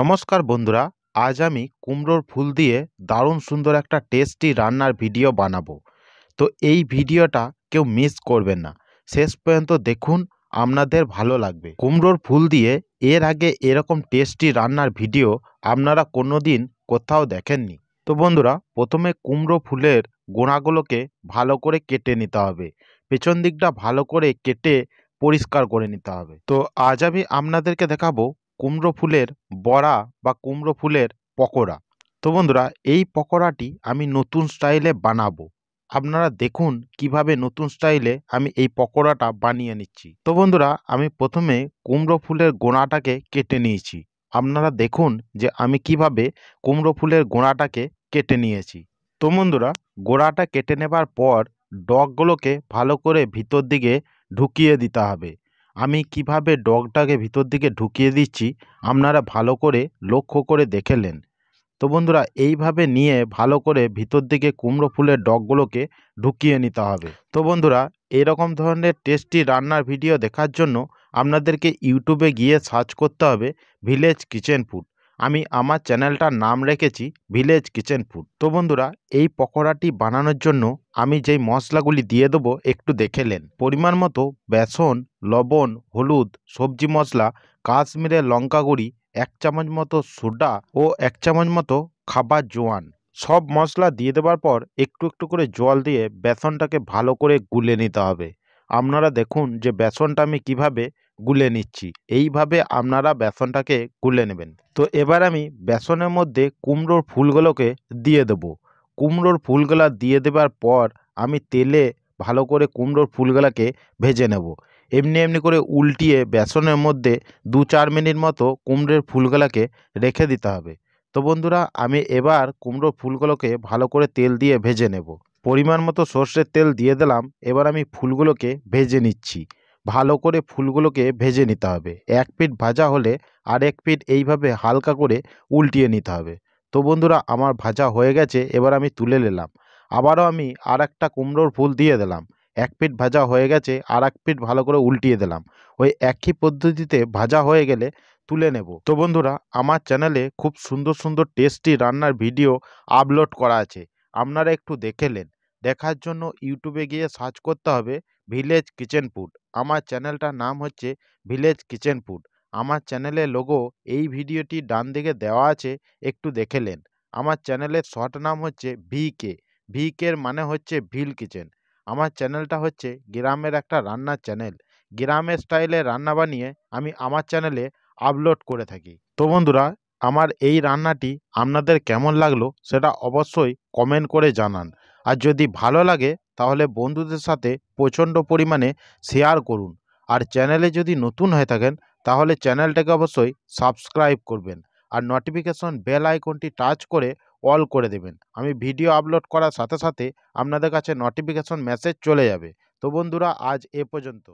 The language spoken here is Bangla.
নমস্কার বন্ধুরা আজ আমি কুমড়োর ফুল দিয়ে দারুণ সুন্দর একটা টেস্টি রান্নার ভিডিও বানাবো তো এই ভিডিওটা কেউ মিস করবেন না শেষ পর্যন্ত দেখুন আপনাদের ভালো লাগবে কুমড়োর ফুল দিয়ে এর আগে এরকম টেস্টি রান্নার ভিডিও আপনারা কোনো দিন কোথাও দেখেননি তো বন্ধুরা প্রথমে কুমড়ো ফুলের গোড়াগুলোকে ভালো করে কেটে নিতে হবে পেছন দিকটা ভালো করে কেটে পরিষ্কার করে নিতে হবে তো আজ আমি আপনাদেরকে দেখাবো কুমড়ো ফুলের বড়া বা কুমড়ো ফুলের পকোড়া তো বন্ধুরা এই পকোড়াটি আমি নতুন স্টাইলে বানাবো আপনারা দেখুন কিভাবে নতুন স্টাইলে আমি এই পকোড়াটা বানিয়ে নিচ্ছি তো বন্ধুরা আমি প্রথমে কুমড়ো ফুলের গোড়াটাকে কেটে নিয়েছি আপনারা দেখুন যে আমি কিভাবে কুমড়ো ফুলের গোড়াটাকে কেটে নিয়েছি তো বন্ধুরা গোড়াটা কেটে নেবার পর ডগগুলোকে ভালো করে ভিতর দিকে ঢুকিয়ে দিতে হবে আমি কীভাবে ডগটাকে ভিতর দিকে ঢুকিয়ে দিচ্ছি আপনারা ভালো করে লক্ষ্য করে দেখে নেন তো বন্ধুরা এইভাবে নিয়ে ভালো করে ভিতর দিকে কুমড়ো ফুলের ডগগুলোকে ঢুকিয়ে নিতে হবে তো বন্ধুরা এরকম ধরনের টেস্টি রান্নার ভিডিও দেখার জন্য আপনাদেরকে ইউটিউবে গিয়ে সার্চ করতে হবে ভিলেজ কিচেন ফুড আমি আমার চ্যানেলটার নাম রেখেছি ভিলেজ কিচেন ফুড তো বন্ধুরা এই পকোড়াটি বানানোর জন্য আমি যেই মশলাগুলি দিয়ে দেবো একটু দেখে নেন পরিমাণ মতো বেসন লবণ হলুদ সবজি মশলা কাশ্মীরের লঙ্কা গুঁড়ি এক চামচ মতো সোডা ও এক চামচ মতো খাবার জোয়ান সব মশলা দিয়ে দেওয়ার পর একটু একটু করে জল দিয়ে বেসনটাকে ভালো করে গুলে নিতে হবে আপনারা দেখুন যে বেসনটা আমি কিভাবে গুলে নিচ্ছি এইভাবে আপনারা বেসনটাকে গুলে নেবেন তো এবার আমি বেসনের মধ্যে কুমড়োর ফুলগুলোকে দিয়ে দেব কুমড়োর ফুলগুলা দিয়ে দেবার পর আমি তেলে ভালো করে কুমড়োর ফুলগুলাকে ভেজে নেব এমনি এমনি করে উল্টিয়ে বেসনের মধ্যে দু চার মিনিট মতো কুমড়োর ফুলগুলাকে রেখে দিতে হবে তো বন্ধুরা আমি এবার কুমড়োর ফুলগুলোকে ভালো করে তেল দিয়ে ভেজে নেব পরিমাণ মতো সর্ষের তেল দিয়ে দিলাম এবার আমি ফুলগুলোকে ভেজে নিচ্ছি ভালো করে ফুলগুলোকে ভেজে নিতে হবে এক পিঠ ভাজা হলে আর এক পিঠ এইভাবে হালকা করে উল্টিয়ে নিতে হবে তো বন্ধুরা আমার ভাজা হয়ে গেছে এবার আমি তুলে নিলাম আবারও আমি আর একটা কুমড়োর ফুল দিয়ে দিলাম এক পিঠ ভাজা হয়ে গেছে আর এক পিঠ ভালো করে উল্টিয়ে দিলাম ওই একই পদ্ধতিতে ভাজা হয়ে গেলে তুলে নেব তো বন্ধুরা আমার চ্যানেলে খুব সুন্দর সুন্দর টেস্টি রান্নার ভিডিও আপলোড করা আছে আপনারা একটু দেখে নেন দেখার জন্য ইউটিউবে গিয়ে সার্চ করতে হবে ভিলেজ কিচেন ফুড আমার চ্যানেলটার নাম হচ্ছে ভিলেজ কিচেন ফুড আমার চ্যানেলের লোগো এই ভিডিওটির ডান দিকে দেওয়া আছে একটু দেখে নেন আমার চ্যানেলের শর্ট নাম হচ্ছে ভি কে ভি কের মানে হচ্ছে ভিল কিচেন আমার চ্যানেলটা হচ্ছে গ্রামের একটা রান্নার চ্যানেল গ্রামের স্টাইলে রান্না বানিয়ে আমি আমার চ্যানেলে আপলোড করে থাকি তো বন্ধুরা আমার এই রান্নাটি আপনাদের কেমন লাগলো সেটা অবশ্যই কমেন্ট করে জানান আর যদি ভালো লাগে তাহলে বন্ধুদের সাথে প্রচণ্ড পরিমাণে শেয়ার করুন আর চ্যানেলে যদি নতুন হয়ে থাকেন তাহলে চ্যানেলটাকে অবশ্যই সাবস্ক্রাইব করবেন আর নোটিফিকেশন বেল আইকনটি টাচ করে অল করে দেবেন আমি ভিডিও আপলোড করার সাথে সাথে আপনাদের কাছে নোটিফিকেশন মেসেজ চলে যাবে তো বন্ধুরা আজ এ পর্যন্ত